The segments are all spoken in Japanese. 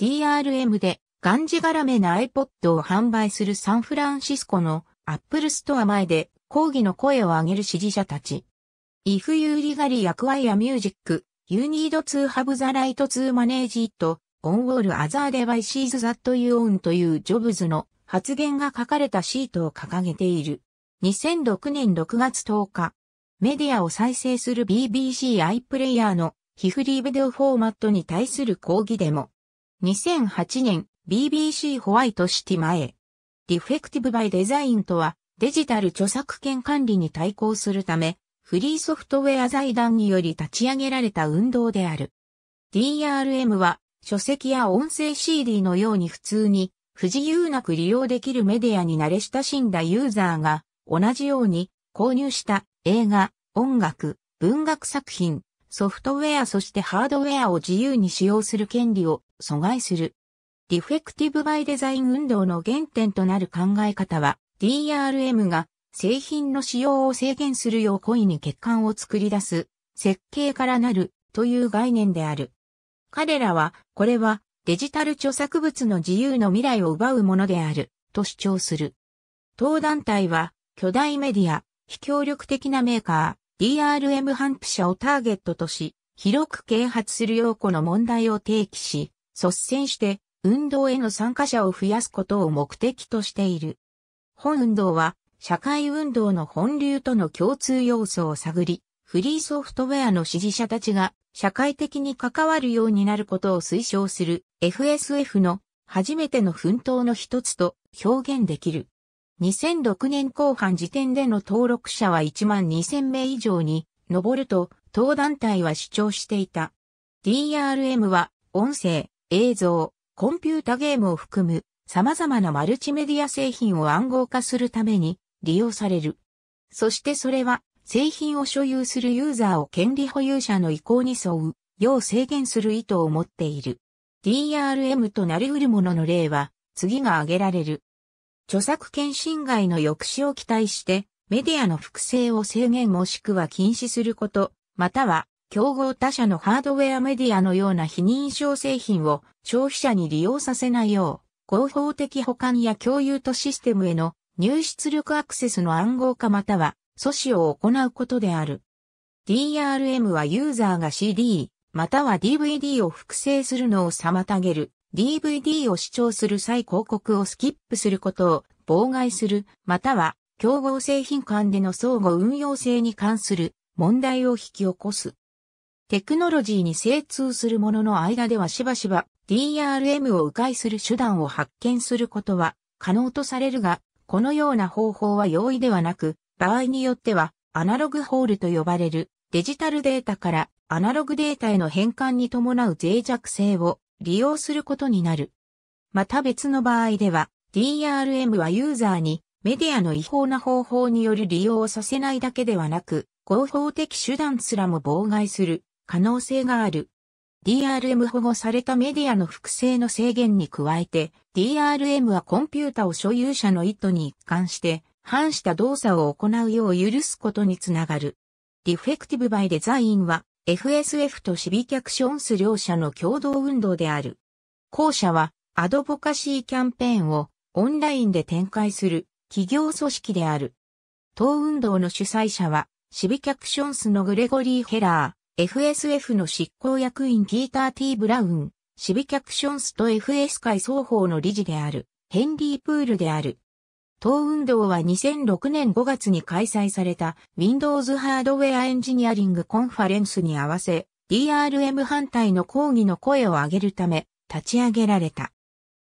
DRM で、ガンジガラメな iPod を販売するサンフランシスコのアップルストア前で抗議の声を上げる支持者たち。If you legally acquire music, you need to have the right to manage it on all other devices that you own というジョブズの発言が書かれたシートを掲げている。2006年6月10日、メディアを再生する BBC iPlayer のヒフリービデオフォーマットに対する抗議デモ。2008年 BBC ホワイトシティ前。ディフェクティブバイデザインとはデジタル著作権管理に対抗するためフリーソフトウェア財団により立ち上げられた運動である。DRM は書籍や音声 CD のように普通に不自由なく利用できるメディアに慣れ親しんだユーザーが同じように購入した映画、音楽、文学作品、ソフトウェアそしてハードウェアを自由に使用する権利を阻害する。ディフェクティブバイデザイン運動の原点となる考え方は DRM が製品の使用を制限するよう故意に欠陥を作り出す設計からなるという概念である。彼らはこれはデジタル著作物の自由の未来を奪うものであると主張する。当団体は巨大メディア、非協力的なメーカー、DRM ハンプ社をターゲットとし、広く啓発する要項の問題を提起し、率先して運動への参加者を増やすことを目的としている。本運動は社会運動の本流との共通要素を探り、フリーソフトウェアの支持者たちが社会的に関わるようになることを推奨する FSF の初めての奮闘の一つと表現できる。2006年後半時点での登録者は1万2000名以上に上ると当団体は主張していた。DRM は音声、映像、コンピュータゲームを含む様々なマルチメディア製品を暗号化するために利用される。そしてそれは製品を所有するユーザーを権利保有者の意向に沿うよう制限する意図を持っている。DRM となり得るものの例は次が挙げられる。著作権侵害の抑止を期待して、メディアの複製を制限もしくは禁止すること、または、競合他社のハードウェアメディアのような非認証製品を消費者に利用させないよう、合法的保管や共有とシステムへの入出力アクセスの暗号化または阻止を行うことである。DRM はユーザーが CD、または DVD を複製するのを妨げる DVD を視聴する際広告をスキップすることを妨害する、または競合製品間での相互運用性に関する問題を引き起こす。テクノロジーに精通する者の間ではしばしば DRM を迂回する手段を発見することは可能とされるが、このような方法は容易ではなく、場合によってはアナログホールと呼ばれるデジタルデータからアナログデータへの変換に伴う脆弱性を利用することになる。また別の場合では、DRM はユーザーにメディアの違法な方法による利用をさせないだけではなく、合法的手段すらも妨害する可能性がある。DRM 保護されたメディアの複製の制限に加えて、DRM はコンピュータを所有者の意図に一貫して、反した動作を行うよう許すことにつながる。ディフェクティブバイデザインは、FSF とシビキャクションス両者の共同運動である。後者はアドボカシーキャンペーンをオンラインで展開する企業組織である。党運動の主催者はシビキャクションスのグレゴリー・ヘラー、FSF の執行役員ピーター・ティーブラウン、シビキャクションスと FS 会双方の理事であるヘンリー・プールである。当運動は2006年5月に開催された Windows ハードウェアエンジニアリングコンファレンスに合わせ DRM 反対の抗議の声を上げるため立ち上げられた。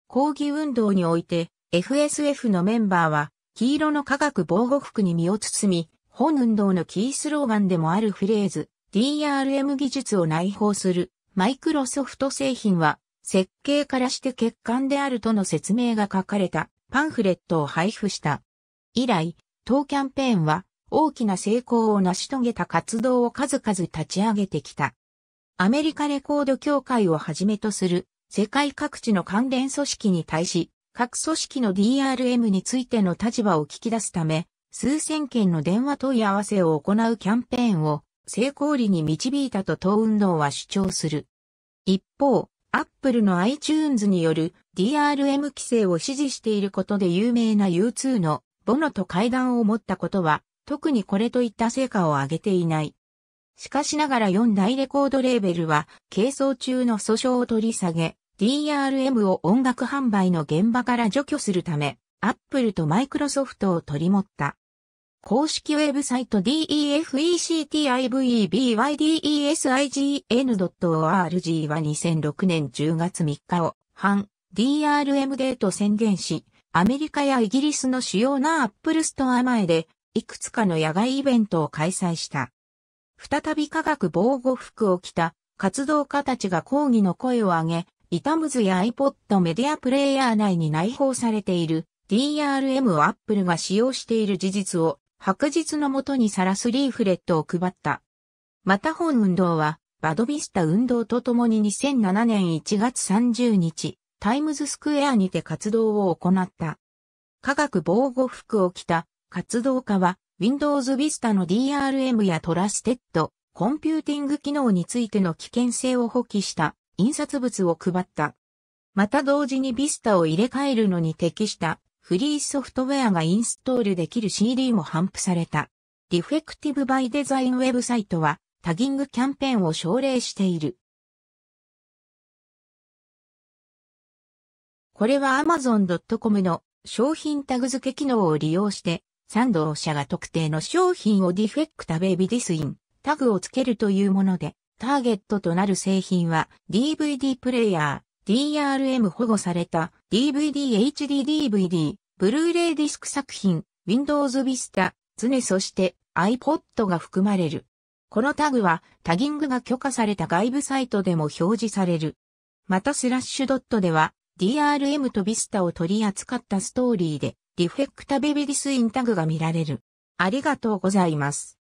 抗議運動において FSF のメンバーは黄色の化学防護服に身を包み本運動のキースローガンでもあるフレーズ DRM 技術を内包するマイクロソフト製品は設計からして欠陥であるとの説明が書かれたパンフレットを配布した。以来、当キャンペーンは大きな成功を成し遂げた活動を数々立ち上げてきた。アメリカレコード協会をはじめとする世界各地の関連組織に対し、各組織の DRM についての立場を聞き出すため、数千件の電話問い合わせを行うキャンペーンを成功裏に導いたと党運動は主張する。一方、Apple の iTunes による DRM 規制を支持していることで有名な U2 のボノと階段を持ったことは、特にこれといった成果を上げていない。しかしながら4大レコードレーベルは、係争中の訴訟を取り下げ、DRM を音楽販売の現場から除去するため、Apple とマイクロソフトを取り持った。公式ウェブサイト defectivbydesign.org は2006年10月3日を反 DRM デート宣言し、アメリカやイギリスの主要なアップルストア前で、いくつかの野外イベントを開催した。再び科学防護服を着た活動家たちが抗議の声を上げ、イタムズや iPod メディアプレイヤー内に内包されている DRM をアップルが使用している事実を白日のもとにサラスリーフレットを配った。また本運動は、バドビスタ運動とともに2007年1月30日、タイムズスクエアにて活動を行った。科学防護服を着た活動家は、Windows Vista の DRM やトラステッド、コンピューティング機能についての危険性を保起した印刷物を配った。また同時に Vista を入れ替えるのに適したフリーソフトウェアがインストールできる CD も頒布された。ディフェクティブバイデザインウェブサイトはタギングキャンペーンを奨励している。これは Amazon.com の商品タグ付け機能を利用して、賛同者が特定の商品をディフェクタベビディスイン、タグをつけるというもので、ターゲットとなる製品は DVD プレイヤー、DRM 保護された DVD、HDDVD、ブルーレイディスク作品、Windows Vista、常そして iPod が含まれる。このタグはタギングが許可された外部サイトでも表示される。またスラッシュドットでは DRM と Vista を取り扱ったストーリーでィフェクタベビィスインタグが見られる。ありがとうございます。